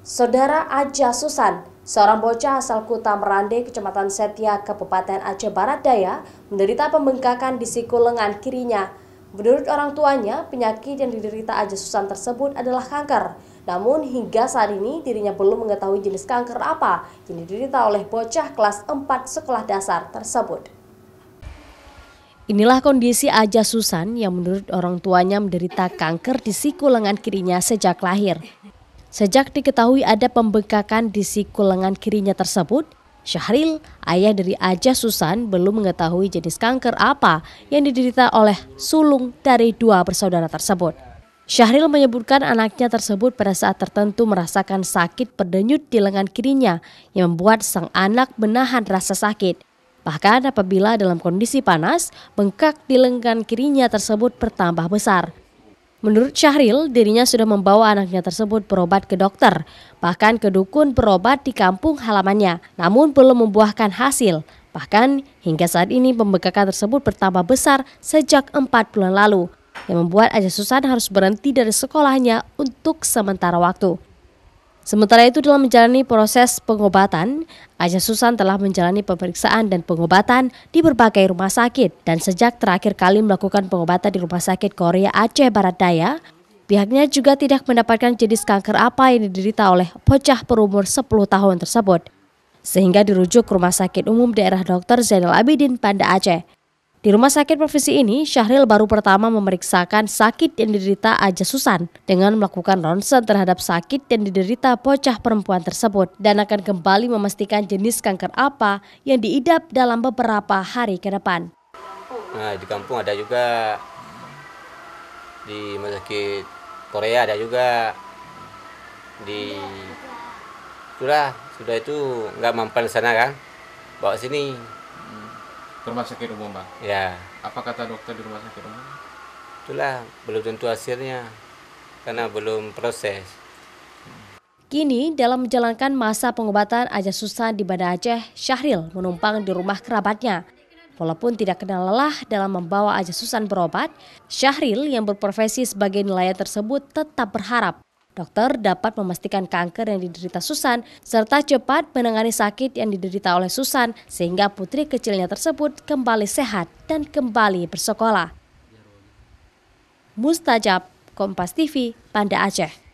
Saudara Aja Susan, seorang bocah asal Kuta Merande, Kecamatan Setia, Kabupaten Aceh Barat Daya, menderita pembengkakan di siku lengan kirinya. Menurut orang tuanya, penyakit yang diderita Aja Susan tersebut adalah kanker. Namun hingga saat ini dirinya belum mengetahui jenis kanker apa yang diderita oleh bocah kelas 4 sekolah dasar tersebut. Inilah kondisi Aja Susan yang menurut orang tuanya menderita kanker di siku lengan kirinya sejak lahir. Sejak diketahui ada pembengkakan di siku lengan kirinya tersebut, Syahril, ayah dari Aja Susan, belum mengetahui jenis kanker apa yang diderita oleh sulung dari dua bersaudara tersebut. Syahril menyebutkan anaknya tersebut pada saat tertentu merasakan sakit berdenyut di lengan kirinya yang membuat sang anak menahan rasa sakit. Bahkan apabila dalam kondisi panas, bengkak di lengan kirinya tersebut bertambah besar. Menurut Syahril, dirinya sudah membawa anaknya tersebut berobat ke dokter, bahkan ke dukun berobat di kampung halamannya, namun belum membuahkan hasil. Bahkan hingga saat ini pembekakan tersebut bertambah besar sejak empat bulan lalu, yang membuat Aja Susan harus berhenti dari sekolahnya untuk sementara waktu. Sementara itu dalam menjalani proses pengobatan, Aja Susan telah menjalani pemeriksaan dan pengobatan di berbagai rumah sakit dan sejak terakhir kali melakukan pengobatan di Rumah Sakit Korea Aceh Barat Daya, pihaknya juga tidak mendapatkan jenis kanker apa yang diderita oleh bocah perumur 10 tahun tersebut, sehingga dirujuk ke Rumah Sakit Umum Daerah Dr. Zainal Abidin, Banda Aceh. Di rumah sakit provinsi ini, Syahril baru pertama memeriksakan sakit yang diderita Aja Susan dengan melakukan ronsen terhadap sakit yang diderita bocah perempuan tersebut dan akan kembali memastikan jenis kanker apa yang diidap dalam beberapa hari ke depan. Nah, di kampung ada juga, di rumah sakit Korea ada juga, di sudah sudah itu nggak mampan sana kan, bawa sini rumah sakit umum bang ya apa kata dokter di rumah sakit umum itulah belum tentu hasilnya karena belum proses Kini, dalam menjalankan masa pengobatan Aja Susan di Banda Aceh, Syahril menumpang di rumah kerabatnya. Walaupun tidak kenal lelah dalam membawa Aja Susan berobat, Syahril yang berprofesi sebagai nelayan tersebut tetap berharap Dokter dapat memastikan kanker yang diderita Susan serta cepat menangani sakit yang diderita oleh Susan sehingga putri kecilnya tersebut kembali sehat dan kembali bersekolah. Mustajab, Kompas TV, Banda Aceh.